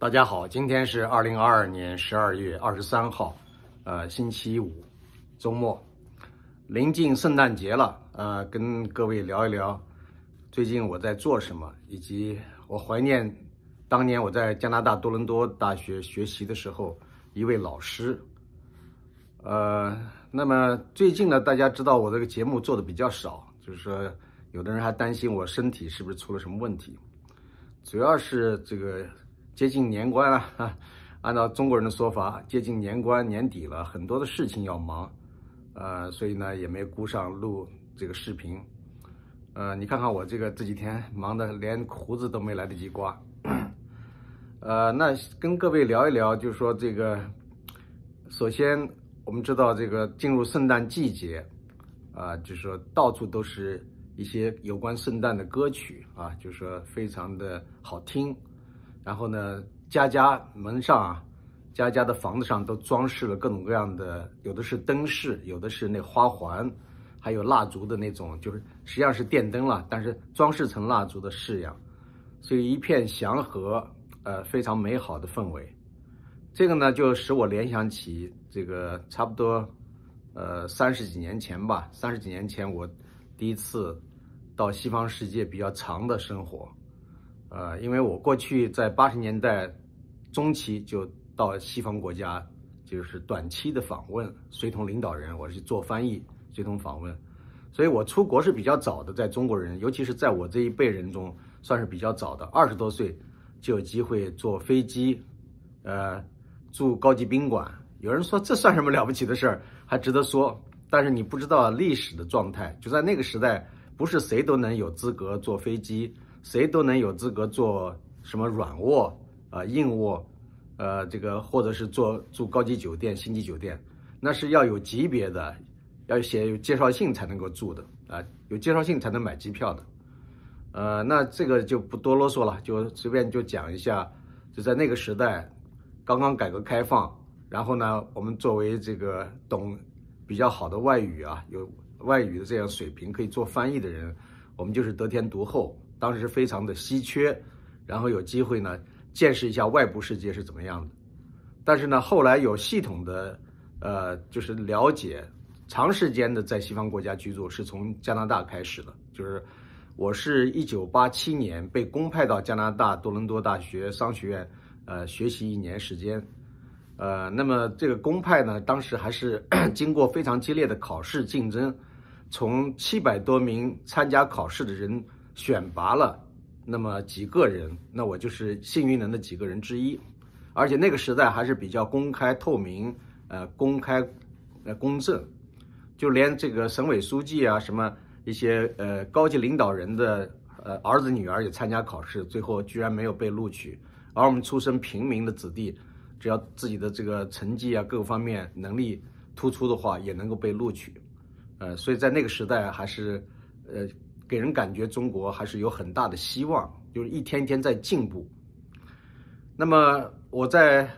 大家好，今天是二零二二年十二月二十三号，呃，星期五，周末，临近圣诞节了，呃，跟各位聊一聊，最近我在做什么，以及我怀念当年我在加拿大多伦多大学学习的时候一位老师，呃，那么最近呢，大家知道我这个节目做的比较少，就是说，有的人还担心我身体是不是出了什么问题，主要是这个。接近年关了，按照中国人的说法，接近年关、年底了很多的事情要忙，呃，所以呢也没顾上录这个视频，呃，你看看我这个这几天忙的连胡子都没来得及刮，呃，那跟各位聊一聊，就说这个，首先我们知道这个进入圣诞季节，啊，就是说到处都是一些有关圣诞的歌曲啊，就是说非常的好听。然后呢，家家门上啊，家家的房子上都装饰了各种各样的，有的是灯饰，有的是那花环，还有蜡烛的那种，就是实际上是电灯了，但是装饰成蜡烛的式样，所以一片祥和，呃，非常美好的氛围。这个呢，就使我联想起这个差不多，呃，三十几年前吧，三十几年前我第一次到西方世界比较长的生活。呃，因为我过去在八十年代中期就到西方国家，就是短期的访问，随同领导人，我是做翻译，随同访问，所以我出国是比较早的，在中国人，尤其是在我这一辈人中，算是比较早的。二十多岁就有机会坐飞机，呃，住高级宾馆。有人说这算什么了不起的事儿，还值得说，但是你不知道历史的状态，就在那个时代，不是谁都能有资格坐飞机。谁都能有资格做什么软卧啊、硬卧，呃，这个或者是做住高级酒店、星级酒店，那是要有级别的，要写有介绍信才能够住的啊，有介绍信才能买机票的。呃，那这个就不多啰嗦了，就随便就讲一下，就在那个时代，刚刚改革开放，然后呢，我们作为这个懂比较好的外语啊，有外语的这样水平可以做翻译的人，我们就是得天独厚。当时非常的稀缺，然后有机会呢，见识一下外部世界是怎么样的。但是呢，后来有系统的，呃，就是了解，长时间的在西方国家居住是从加拿大开始的。就是我是一九八七年被公派到加拿大多伦多大学商学院，呃，学习一年时间。呃，那么这个公派呢，当时还是 经过非常激烈的考试竞争，从七百多名参加考试的人。选拔了那么几个人，那我就是幸运的那几个人之一。而且那个时代还是比较公开透明，呃，公开、呃，公正。就连这个省委书记啊，什么一些呃高级领导人的呃儿子女儿也参加考试，最后居然没有被录取。而我们出身平民的子弟，只要自己的这个成绩啊，各个方面能力突出的话，也能够被录取。呃，所以在那个时代还是呃。给人感觉中国还是有很大的希望，就是一天天在进步。那么我在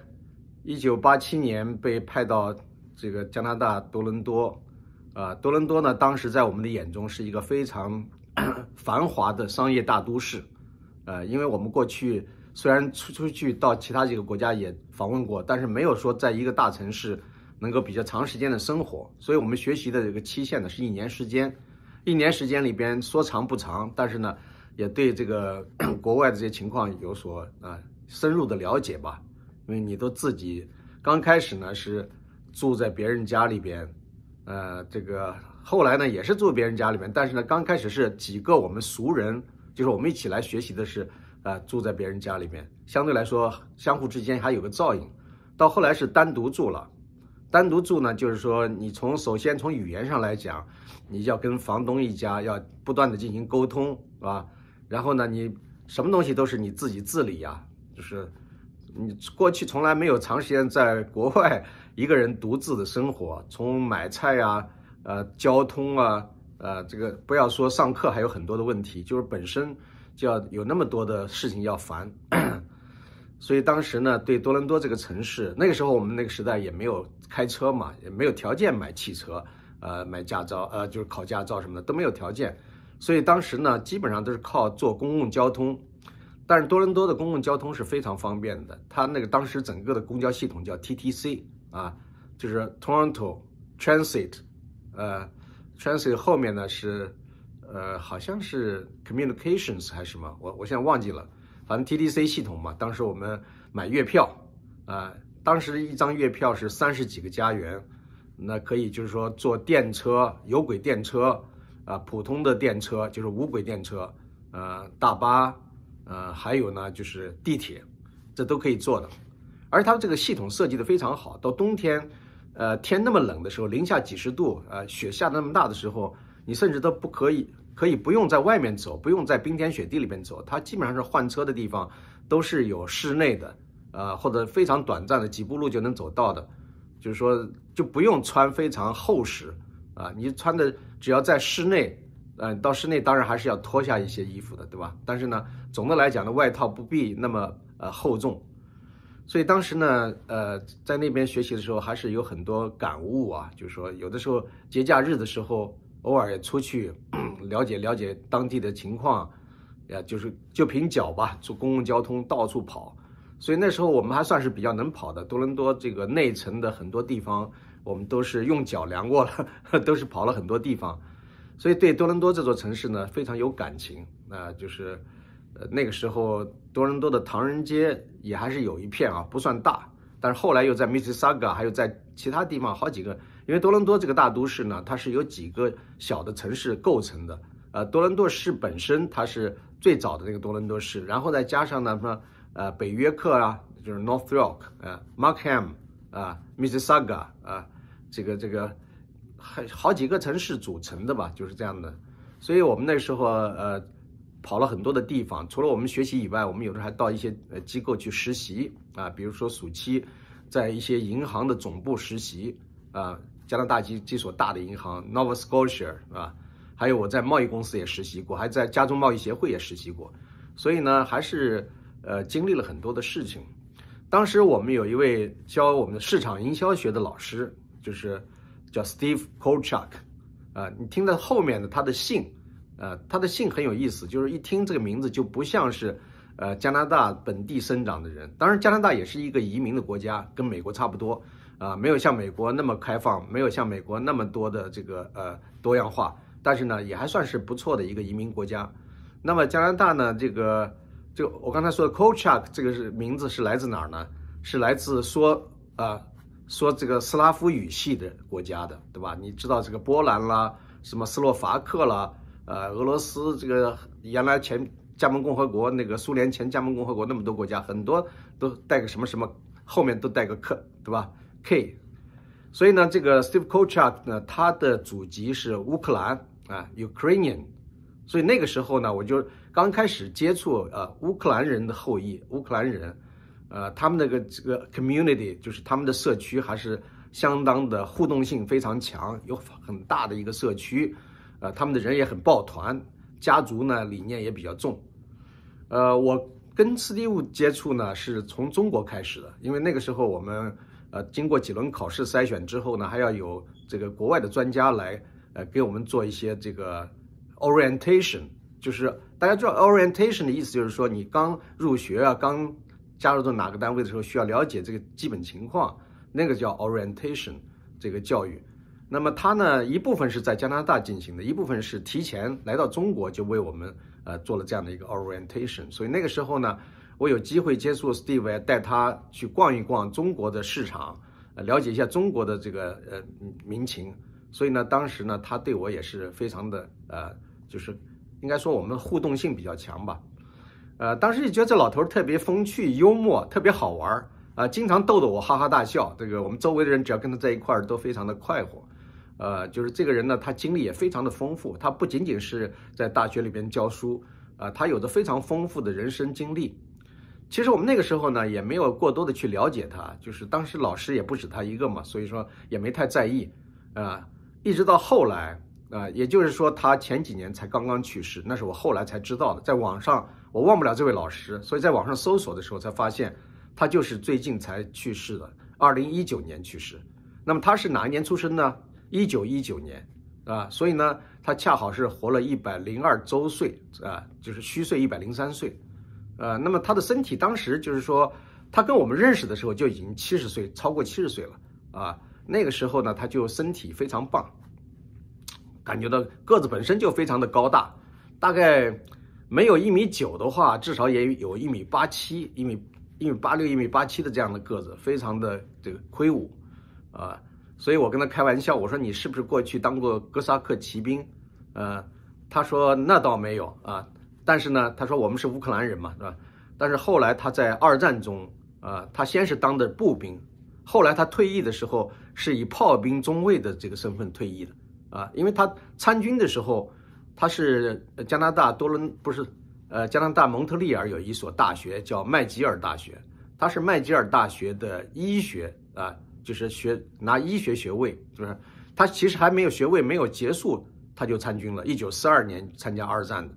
一九八七年被派到这个加拿大多伦多，啊，多伦多呢，当时在我们的眼中是一个非常 繁华的商业大都市，呃，因为我们过去虽然出出去到其他几个国家也访问过，但是没有说在一个大城市能够比较长时间的生活，所以我们学习的这个期限呢是一年时间。一年时间里边，说长不长，但是呢，也对这个 国外的这些情况有所啊深入的了解吧。因为你都自己刚开始呢是住在别人家里边，呃，这个后来呢也是住别人家里边，但是呢刚开始是几个我们熟人，就是我们一起来学习的是，呃，住在别人家里面，相对来说相互之间还有个照应，到后来是单独住了。单独住呢，就是说，你从首先从语言上来讲，你要跟房东一家要不断的进行沟通，是吧？然后呢，你什么东西都是你自己自理呀，就是你过去从来没有长时间在国外一个人独自的生活，从买菜呀、呃交通啊、呃这个不要说上课还有很多的问题，就是本身就要有那么多的事情要烦。所以当时呢，对多伦多这个城市，那个时候我们那个时代也没有开车嘛，也没有条件买汽车，呃，买驾照，呃，就是考驾照什么的都没有条件。所以当时呢，基本上都是靠坐公共交通。但是多伦多的公共交通是非常方便的，它那个当时整个的公交系统叫 TTC 啊，就是 Toronto Transit，呃，Transit 后面呢是，呃，好像是 Communications 还是什么，我我现在忘记了。反正 t d c 系统嘛，当时我们买月票，啊，当时一张月票是三十几个加元，那可以就是说坐电车、有轨电车，啊，普通的电车就是无轨电车，呃，大巴，呃，还有呢就是地铁，这都可以坐的。而它这个系统设计的非常好，到冬天，呃，天那么冷的时候，零下几十度，呃，雪下那么大的时候，你甚至都不可以。可以不用在外面走，不用在冰天雪地里面走。它基本上是换车的地方，都是有室内的，呃，或者非常短暂的几步路就能走到的。就是说，就不用穿非常厚实啊。你穿的只要在室内，呃，到室内当然还是要脱下一些衣服的，对吧？但是呢，总的来讲呢，外套不必那么呃厚重。所以当时呢，呃，在那边学习的时候，还是有很多感悟啊。就是说，有的时候节假日的时候，偶尔也出去。了解了解当地的情况，呀，就是就凭脚吧，坐公共交通到处跑，所以那时候我们还算是比较能跑的。多伦多这个内城的很多地方，我们都是用脚量过了，都是跑了很多地方，所以对多伦多这座城市呢非常有感情。那就是，呃，那个时候多伦多的唐人街也还是有一片啊，不算大，但是后来又在 Mississauga，还有在其他地方好几个。因为多伦多这个大都市呢，它是由几个小的城市构成的。呃，多伦多市本身它是最早的那个多伦多市，然后再加上呢什么呃北约克啊，就是 North York 啊，Markham 啊，Mississauga 啊，这个这个还好几个城市组成的吧，就是这样的。所以我们那时候呃跑了很多的地方，除了我们学习以外，我们有时候还到一些呃机构去实习啊，比如说暑期在一些银行的总部实习啊。加拿大几几所大的银行，Nova Scotia 啊，还有我在贸易公司也实习过，还在加州贸易协会也实习过，所以呢，还是呃经历了很多的事情。当时我们有一位教我们的市场营销学的老师，就是叫 Steve k o l c h a k 啊，你听到后面的他的姓，呃，他的姓很有意思，就是一听这个名字就不像是呃加拿大本地生长的人。当然，加拿大也是一个移民的国家，跟美国差不多。啊，没有像美国那么开放，没有像美国那么多的这个呃多样化，但是呢，也还算是不错的一个移民国家。那么加拿大呢，这个就我刚才说的 Kochuk，这个是名字是来自哪儿呢？是来自说啊说这个斯拉夫语系的国家的，对吧？你知道这个波兰啦，什么斯洛伐克啦，呃，俄罗斯这个原来前加盟共和国那个苏联前加盟共和国那么多国家，很多都带个什么什么，后面都带个克，对吧？K，所以呢，这个 Steve k o c h a 呢，他的祖籍是乌克兰啊，Ukrainian。所以那个时候呢，我就刚开始接触呃乌克兰人的后裔，乌克兰人，呃，他们那个这个 community 就是他们的社区还是相当的互动性非常强，有很大的一个社区，呃，他们的人也很抱团，家族呢理念也比较重。呃，我跟斯蒂夫接触呢是从中国开始的，因为那个时候我们。呃，经过几轮考试筛选之后呢，还要有这个国外的专家来，呃，给我们做一些这个 orientation，就是大家知道 orientation 的意思，就是说你刚入学啊，刚加入到哪个单位的时候，需要了解这个基本情况，那个叫 orientation 这个教育。那么它呢，一部分是在加拿大进行的，一部分是提前来到中国就为我们呃做了这样的一个 orientation。所以那个时候呢。我有机会接触 Steve，带他去逛一逛中国的市场，呃，了解一下中国的这个呃民情。所以呢，当时呢，他对我也是非常的呃，就是应该说我们互动性比较强吧。呃，当时也觉得这老头特别风趣幽默，特别好玩儿啊，经常逗得我哈哈大笑。这个我们周围的人只要跟他在一块儿，都非常的快活。呃，就是这个人呢，他经历也非常的丰富，他不仅仅是在大学里边教书，啊，他有着非常丰富的人生经历。其实我们那个时候呢，也没有过多的去了解他，就是当时老师也不止他一个嘛，所以说也没太在意，啊，一直到后来，啊，也就是说他前几年才刚刚去世，那是我后来才知道的。在网上我忘不了这位老师，所以在网上搜索的时候才发现，他就是最近才去世的，二零一九年去世。那么他是哪一年出生呢？一九一九年，啊，所以呢，他恰好是活了一百零二周岁，啊，就是虚岁一百零三岁。呃，那么他的身体当时就是说，他跟我们认识的时候就已经七十岁，超过七十岁了啊。那个时候呢，他就身体非常棒，感觉到个子本身就非常的高大，大概没有一米九的话，至少也有一米八七、一米一米八六、一米八七的这样的个子，非常的这个魁梧啊。所以我跟他开玩笑，我说你是不是过去当过哥萨克骑兵？呃，他说那倒没有啊。但是呢，他说我们是乌克兰人嘛，是吧？但是后来他在二战中，啊，他先是当的步兵，后来他退役的时候是以炮兵中尉的这个身份退役的，啊，因为他参军的时候，他是加拿大多伦，不是，呃，加拿大蒙特利尔有一所大学叫麦吉尔大学，他是麦吉尔大学的医学，啊，就是学拿医学学位，不是他其实还没有学位没有结束，他就参军了，一九四二年参加二战的。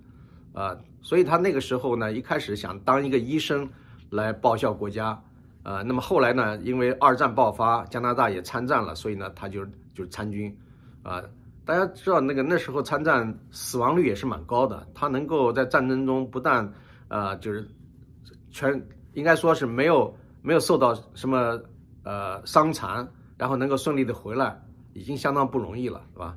啊，所以他那个时候呢，一开始想当一个医生来报效国家，呃，那么后来呢，因为二战爆发，加拿大也参战了，所以呢，他就就参军，啊，大家知道那个那时候参战死亡率也是蛮高的，他能够在战争中不但呃就是全应该说是没有没有受到什么呃伤残，然后能够顺利的回来，已经相当不容易了，是吧？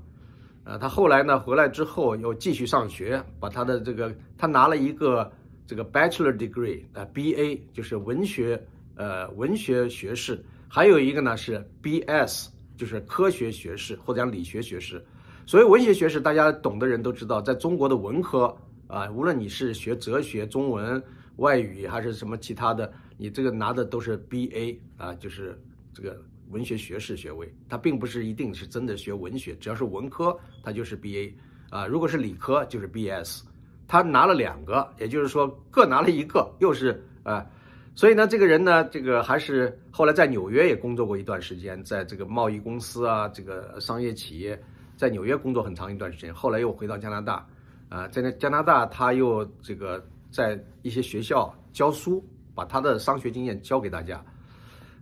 呃，他后来呢，回来之后又继续上学，把他的这个，他拿了一个这个 bachelor degree，呃，B A，就是文学，呃，文学学士，还有一个呢是 B S，就是科学学士或者讲理学学士。所以文学学士大家懂的人都知道，在中国的文科啊，无论你是学哲学、中文、外语还是什么其他的，你这个拿的都是 B A，啊，就是这个。文学学士学位，他并不是一定是真的学文学，只要是文科，他就是 B A 啊，如果是理科就是 B S。他拿了两个，也就是说各拿了一个，又是啊，所以呢，这个人呢，这个还是后来在纽约也工作过一段时间，在这个贸易公司啊，这个商业企业，在纽约工作很长一段时间，后来又回到加拿大啊，在那加拿大他又这个在一些学校教书，把他的商学经验教给大家。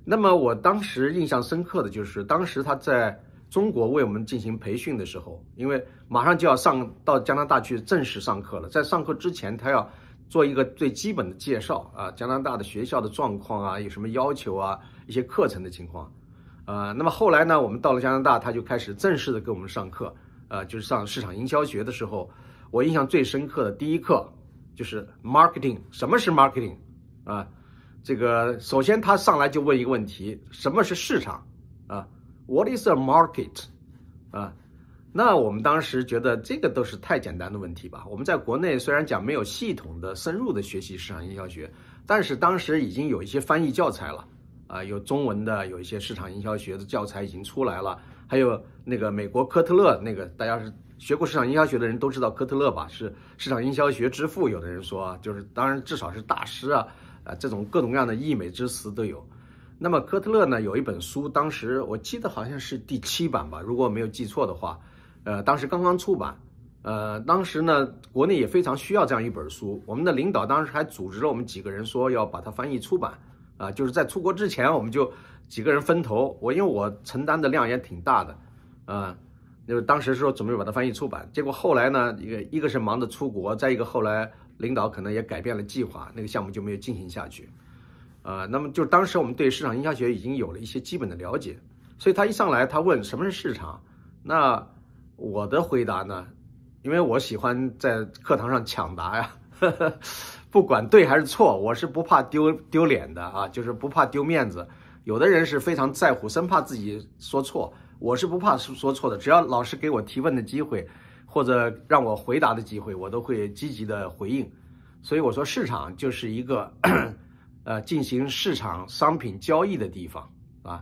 那么我当时印象深刻的就是，当时他在中国为我们进行培训的时候，因为马上就要上到加拿大去正式上课了，在上课之前他要做一个最基本的介绍啊，加拿大的学校的状况啊，有什么要求啊，一些课程的情况，呃，那么后来呢，我们到了加拿大，他就开始正式的给我们上课，呃，就是上市场营销学的时候，我印象最深刻的第一课就是 marketing，什么是 marketing，啊？这个首先，他上来就问一个问题：什么是市场？啊，What is the market？啊，那我们当时觉得这个都是太简单的问题吧。我们在国内虽然讲没有系统的、深入的学习市场营销学，但是当时已经有一些翻译教材了，啊，有中文的，有一些市场营销学的教材已经出来了。还有那个美国科特勒，那个大家是学过市场营销学的人都知道科特勒吧，是市场营销学之父。有的人说，就是当然，至少是大师啊。啊，这种各种各样的溢美之词都有。那么科特勒呢，有一本书，当时我记得好像是第七版吧，如果我没有记错的话，呃，当时刚刚出版，呃，当时呢，国内也非常需要这样一本书。我们的领导当时还组织了我们几个人说要把它翻译出版，啊，就是在出国之前，我们就几个人分头，我因为我承担的量也挺大的，啊，就是当时说准备把它翻译出版，结果后来呢，一个一个是忙着出国，再一个后来。领导可能也改变了计划，那个项目就没有进行下去，呃，那么就当时我们对市场营销学已经有了一些基本的了解，所以他一上来他问什么是市场，那我的回答呢，因为我喜欢在课堂上抢答呀，不管对还是错，我是不怕丢丢脸的啊，就是不怕丢面子。有的人是非常在乎，生怕自己说错，我是不怕说错的，只要老师给我提问的机会。或者让我回答的机会，我都会积极的回应。所以我说，市场就是一个，呃，进行市场商品交易的地方，啊，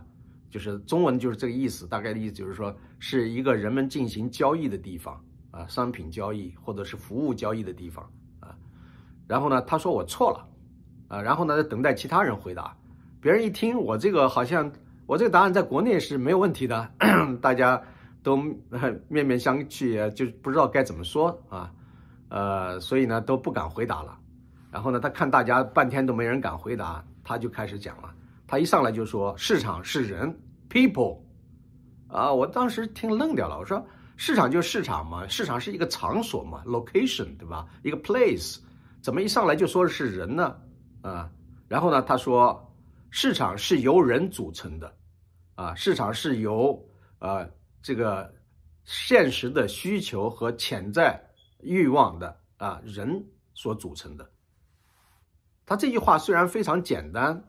就是中文就是这个意思，大概的意思就是说，是一个人们进行交易的地方啊，商品交易或者是服务交易的地方啊。然后呢，他说我错了，啊，然后呢在等待其他人回答。别人一听，我这个好像我这个答案在国内是没有问题的，大家。都面面相觑，就不知道该怎么说啊，呃，所以呢都不敢回答了。然后呢，他看大家半天都没人敢回答，他就开始讲了。他一上来就说：“市场是人，people 啊！”我当时听愣掉了，我说：“市场就是市场嘛，市场是一个场所嘛，location 对吧？一个 place，怎么一上来就说的是人呢？”啊，然后呢，他说：“市场是由人组成的，啊，市场是由呃。”这个现实的需求和潜在欲望的啊人所组成的，他这句话虽然非常简单，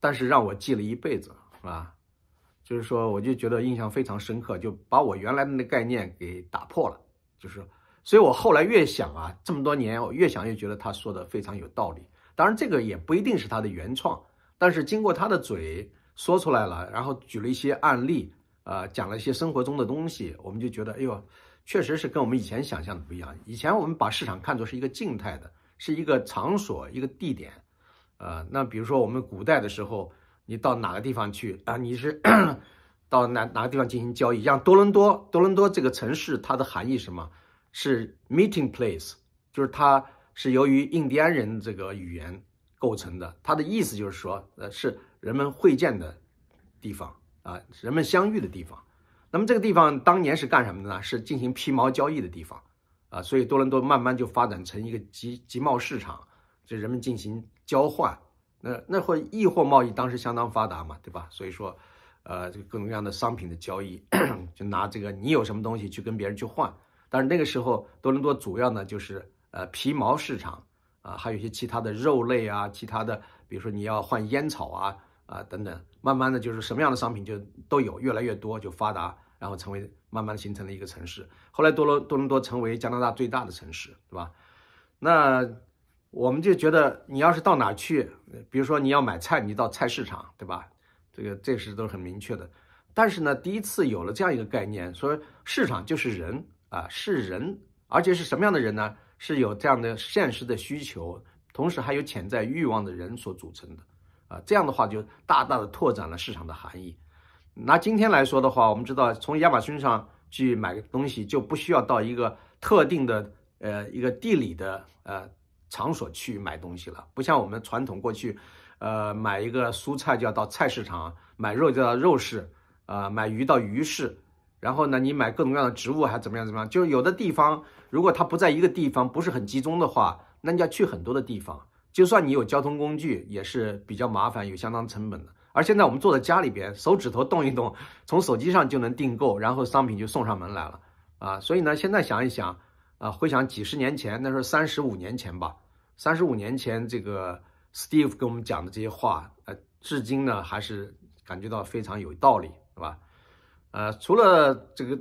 但是让我记了一辈子啊，就是说我就觉得印象非常深刻，就把我原来的那概念给打破了，就是所以我后来越想啊，这么多年我越想越觉得他说的非常有道理。当然这个也不一定是他的原创，但是经过他的嘴说出来了，然后举了一些案例。呃，讲了一些生活中的东西，我们就觉得，哎呦，确实是跟我们以前想象的不一样。以前我们把市场看作是一个静态的，是一个场所、一个地点。呃，那比如说我们古代的时候，你到哪个地方去啊？你是到哪哪个地方进行交易？像多伦多，多伦多这个城市，它的含义什么？是 meeting place，就是它是由于印第安人这个语言构成的，它的意思就是说，呃，是人们会见的地方。啊，人们相遇的地方，那么这个地方当年是干什么的呢？是进行皮毛交易的地方，啊，所以多伦多慢慢就发展成一个集集贸市场，就人们进行交换，那那或易货贸易当时相当发达嘛，对吧？所以说，呃，这个各种各样的商品的交易，就拿这个你有什么东西去跟别人去换，但是那个时候多伦多主要呢就是呃皮毛市场啊，还有一些其他的肉类啊，其他的，比如说你要换烟草啊啊等等。慢慢的就是什么样的商品就都有，越来越多就发达，然后成为慢慢形成了一个城市。后来多伦多成为加拿大最大的城市，对吧？那我们就觉得你要是到哪去，比如说你要买菜，你到菜市场，对吧？这个这是都是很明确的。但是呢，第一次有了这样一个概念，说市场就是人啊，是人，而且是什么样的人呢？是有这样的现实的需求，同时还有潜在欲望的人所组成的。啊，这样的话就大大的拓展了市场的含义。拿今天来说的话，我们知道从亚马逊上去买个东西就不需要到一个特定的呃一个地理的呃场所去买东西了。不像我们传统过去，呃买一个蔬菜就要到菜市场，买肉就要肉市，啊买鱼到鱼市，然后呢你买各种各样的植物还怎么样怎么样？就是有的地方如果它不在一个地方不是很集中的话，那你要去很多的地方。就算你有交通工具，也是比较麻烦，有相当成本的。而现在我们坐在家里边，手指头动一动，从手机上就能订购，然后商品就送上门来了啊！所以呢，现在想一想，啊，回想几十年前，那候三十五年前吧，三十五年前这个 Steve 跟我们讲的这些话，呃，至今呢还是感觉到非常有道理，是吧？呃，除了这个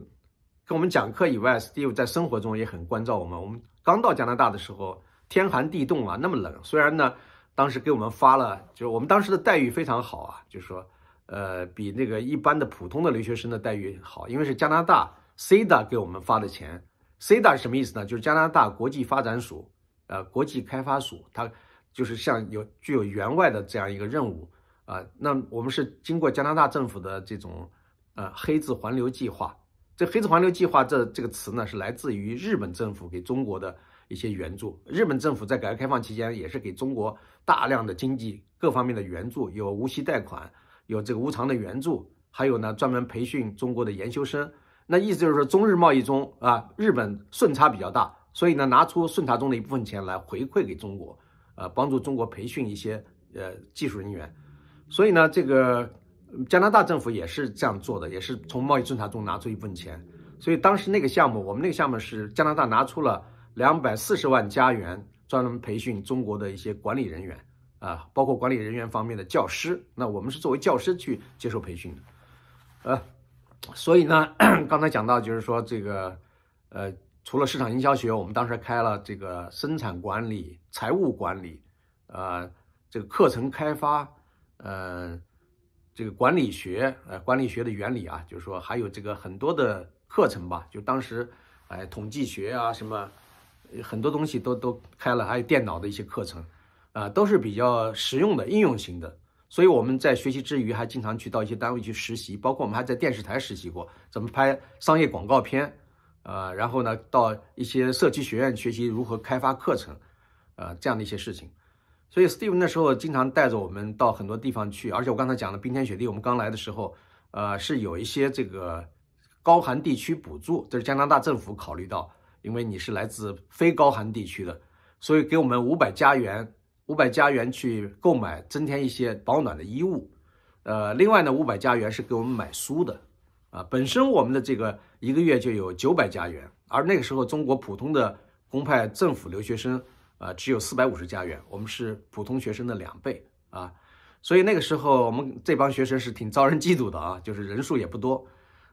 跟我们讲课以外，Steve 在生活中也很关照我们。我们刚到加拿大的时候。天寒地冻啊，那么冷。虽然呢，当时给我们发了，就是我们当时的待遇非常好啊，就是说，呃，比那个一般的普通的留学生的待遇好，因为是加拿大 CIDA 给我们发的钱。CIDA 是什么意思呢？就是加拿大国际发展署，呃，国际开发署，它就是像有具有员外的这样一个任务啊。那我们是经过加拿大政府的这种呃黑字环流计划。这黑字环流计划这这个词呢，是来自于日本政府给中国的。一些援助，日本政府在改革开放期间也是给中国大量的经济各方面的援助，有无息贷款，有这个无偿的援助，还有呢专门培训中国的研修生。那意思就是说，中日贸易中啊，日本顺差比较大，所以呢拿出顺差中的一部分钱来回馈给中国，呃，帮助中国培训一些呃技术人员。所以呢，这个加拿大政府也是这样做的，也是从贸易顺差中拿出一部分钱。所以当时那个项目，我们那个项目是加拿大拿出了。两百四十万加元，专门培训中国的一些管理人员啊，包括管理人员方面的教师。那我们是作为教师去接受培训的，呃，所以呢，刚才讲到就是说这个，呃，除了市场营销学，我们当时开了这个生产管理、财务管理，呃，这个课程开发，嗯，这个管理学，呃，管理学的原理啊，就是说还有这个很多的课程吧，就当时，哎，统计学啊，什么。很多东西都都开了，还有电脑的一些课程，啊，都是比较实用的、应用型的。所以我们在学习之余，还经常去到一些单位去实习，包括我们还在电视台实习过，怎么拍商业广告片，呃，然后呢，到一些社区学院学习如何开发课程，呃，这样的一些事情。所以，Steve 那时候经常带着我们到很多地方去，而且我刚才讲了，冰天雪地，我们刚来的时候，呃，是有一些这个高寒地区补助，这是加拿大政府考虑到。因为你是来自非高寒地区的，所以给我们五百加元，五百加元去购买增添一些保暖的衣物。呃，另外呢，五百加元是给我们买书的啊。本身我们的这个一个月就有九百加元，而那个时候中国普通的公派政府留学生，呃，只有四百五十加元，我们是普通学生的两倍啊。所以那个时候我们这帮学生是挺遭人嫉妒的啊，就是人数也不多。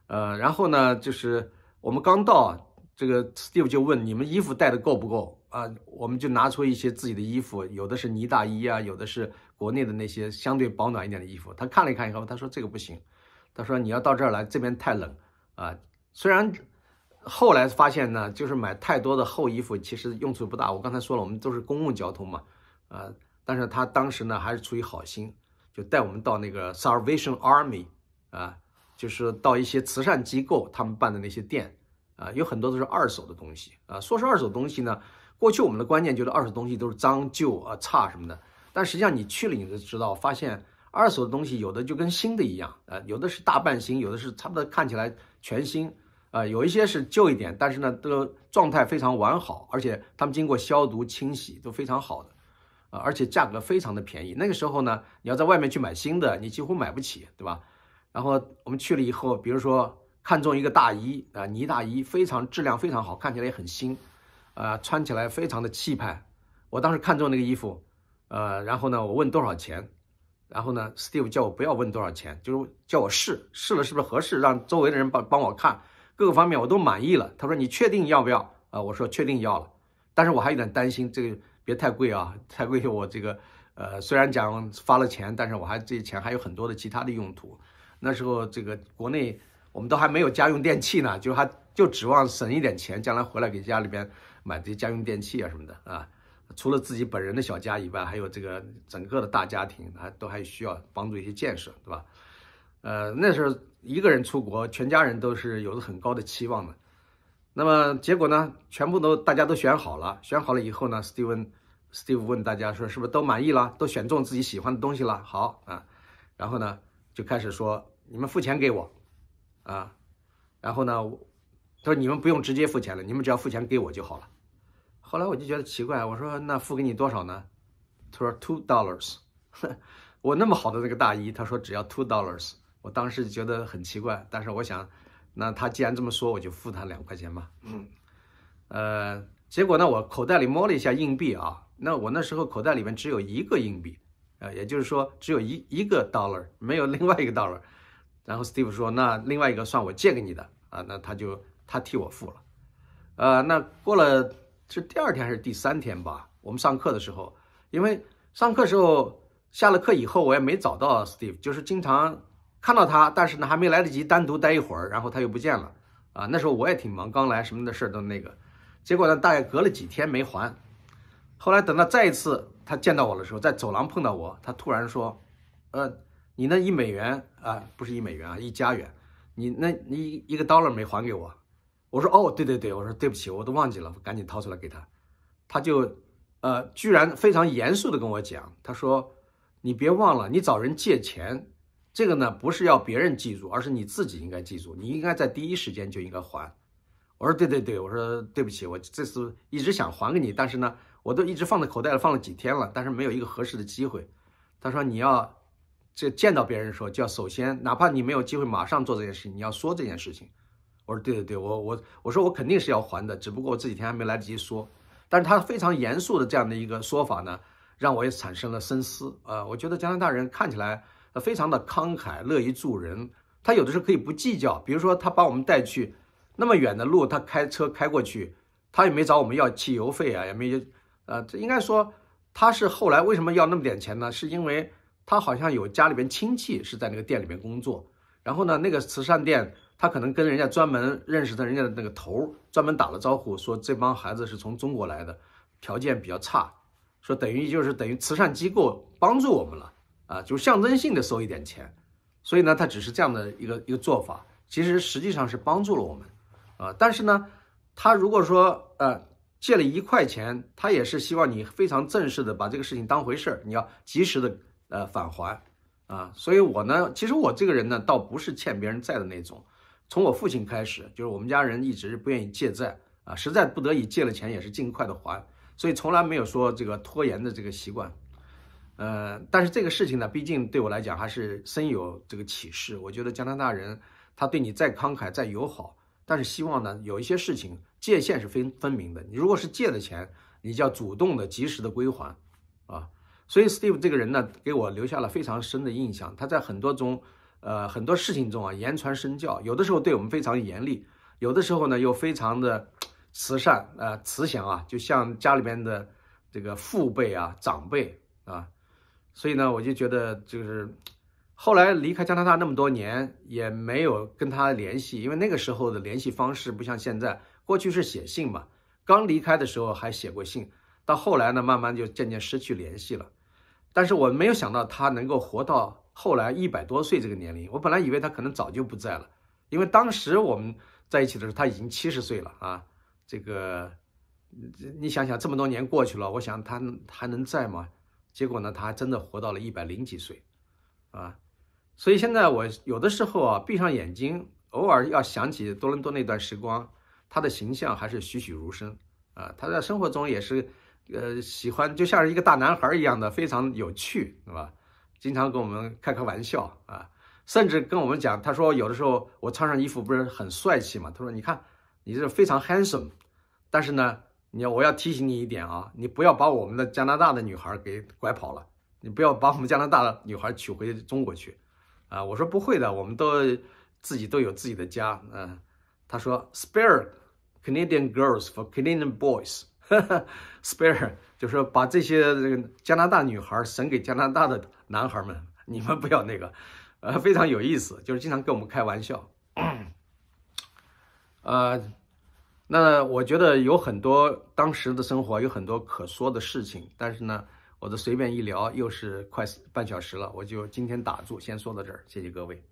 呃，然后呢，就是我们刚到。这个 Steve 就问你们衣服带的够不够啊？我们就拿出一些自己的衣服，有的是呢大衣啊，有的是国内的那些相对保暖一点的衣服。他看了一看以后，他说这个不行，他说你要到这儿来，这边太冷啊。虽然后来发现呢，就是买太多的厚衣服其实用处不大。我刚才说了，我们都是公共交通嘛，啊，但是他当时呢还是出于好心，就带我们到那个 Salvation Army 啊，就是到一些慈善机构他们办的那些店。啊，有很多都是二手的东西啊。说是二手东西呢，过去我们的观念觉得二手东西都是脏、旧、啊差什么的。但实际上你去了，你就知道，发现二手的东西有的就跟新的一样，呃，有的是大半新，有的是差不多看起来全新，啊，有一些是旧一点，但是呢，都状态非常完好，而且他们经过消毒清洗，都非常好的，啊，而且价格非常的便宜。那个时候呢，你要在外面去买新的，你几乎买不起，对吧？然后我们去了以后，比如说。看中一个大衣啊，呢大衣非常质量非常好，看起来也很新，呃，穿起来非常的气派。我当时看中那个衣服，呃，然后呢，我问多少钱，然后呢，Steve 叫我不要问多少钱，就是叫我试试了是不是合适，让周围的人帮帮我看，各个方面我都满意了。他说你确定要不要？啊，我说确定要了，但是我还有点担心这个别太贵啊，太贵我这个呃虽然讲发了钱，但是我还这钱还有很多的其他的用途。那时候这个国内。我们都还没有家用电器呢，就还就指望省一点钱，将来回来给家里边买这些家用电器啊什么的啊。除了自己本人的小家以外，还有这个整个的大家庭，还都还需要帮助一些建设，对吧？呃，那时候一个人出国，全家人都是有着很高的期望的。那么结果呢，全部都大家都选好了，选好了以后呢，Steven s t e v e 问大家说，是不是都满意了？都选中自己喜欢的东西了？好啊，然后呢，就开始说，你们付钱给我。啊，然后呢，他说你们不用直接付钱了，你们只要付钱给我就好了。后来我就觉得奇怪，我说那付给你多少呢？他说 two dollars。我那么好的那个大衣，他说只要 two dollars。我当时觉得很奇怪，但是我想，那他既然这么说，我就付他两块钱吧。嗯，呃，结果呢，我口袋里摸了一下硬币啊，那我那时候口袋里面只有一个硬币，呃，也就是说，只有一一个 dollar，没有另外一个 dollar。然后 Steve 说：“那另外一个算我借给你的啊，那他就他替我付了，呃，那过了是第二天还是第三天吧？我们上课的时候，因为上课时候下了课以后，我也没找到 Steve，就是经常看到他，但是呢还没来得及单独待一会儿，然后他又不见了啊。那时候我也挺忙，刚来什么的事都那个，结果呢大概隔了几天没还，后来等到再一次他见到我的时候，在走廊碰到我，他突然说，呃。”你那一美元啊，不是一美元啊，一加元。你那你一个 dollar 没还给我，我说哦，对对对，我说对不起，我都忘记了，赶紧掏出来给他。他就呃，居然非常严肃的跟我讲，他说你别忘了，你找人借钱，这个呢不是要别人记住，而是你自己应该记住，你应该在第一时间就应该还。我说对对对，我说对不起，我这次一直想还给你，但是呢，我都一直放在口袋里放了几天了，但是没有一个合适的机会。他说你要。这见到别人的时候，就要首先，哪怕你没有机会马上做这件事情，你要说这件事情。我说，对对对，我我我说我肯定是要还的，只不过我这几天还没来得及说。但是他非常严肃的这样的一个说法呢，让我也产生了深思。呃，我觉得加拿大人看起来非常的慷慨，乐于助人，他有的时候可以不计较，比如说他把我们带去那么远的路，他开车开过去，他也没找我们要汽油费啊，也没呃，这应该说他是后来为什么要那么点钱呢？是因为。他好像有家里边亲戚是在那个店里面工作，然后呢，那个慈善店他可能跟人家专门认识的人家的那个头专门打了招呼，说这帮孩子是从中国来的，条件比较差，说等于就是等于慈善机构帮助我们了，啊，就象征性的收一点钱，所以呢，他只是这样的一个一个做法，其实实际上是帮助了我们，啊，但是呢，他如果说呃借了一块钱，他也是希望你非常正式的把这个事情当回事儿，你要及时的。呃，返还，啊，所以我呢，其实我这个人呢，倒不是欠别人债的那种。从我父亲开始，就是我们家人一直不愿意借债啊，实在不得已借了钱，也是尽快的还，所以从来没有说这个拖延的这个习惯。呃，但是这个事情呢，毕竟对我来讲还是深有这个启示。我觉得加拿大人他对你再慷慨再友好，但是希望呢，有一些事情界限是非分明的。你如果是借的钱，你就要主动的及时的归还，啊。所以 Steve 这个人呢，给我留下了非常深的印象。他在很多中，呃，很多事情中啊，言传身教。有的时候对我们非常严厉，有的时候呢又非常的慈善啊、慈祥啊，就像家里面的这个父辈啊、长辈啊。所以呢，我就觉得就是后来离开加拿大那么多年，也没有跟他联系，因为那个时候的联系方式不像现在，过去是写信嘛。刚离开的时候还写过信。到后来呢，慢慢就渐渐失去联系了。但是我没有想到他能够活到后来一百多岁这个年龄。我本来以为他可能早就不在了，因为当时我们在一起的时候他已经七十岁了啊。这个，你想想，这么多年过去了，我想他还能在吗？结果呢，他真的活到了一百零几岁，啊。所以现在我有的时候啊，闭上眼睛，偶尔要想起多伦多那段时光，他的形象还是栩栩如生啊。他在生活中也是。呃，喜欢就像是一个大男孩一样的，非常有趣，是吧？经常跟我们开开玩笑啊，甚至跟我们讲，他说有的时候我穿上衣服不是很帅气嘛？他说你看你这非常 handsome，但是呢，你要我要提醒你一点啊，你不要把我们的加拿大的女孩给拐跑了，你不要把我们加拿大的女孩娶回中国去，啊，我说不会的，我们都自己都有自己的家，嗯，他说 spare Canadian girls for Canadian boys。哈 哈，spare 就是把这些这个加拿大女孩儿给加拿大的男孩们，你们不要那个，呃，非常有意思，就是经常跟我们开玩笑。呃，那我觉得有很多当时的生活，有很多可说的事情，但是呢，我的随便一聊又是快半小时了，我就今天打住，先说到这儿，谢谢各位。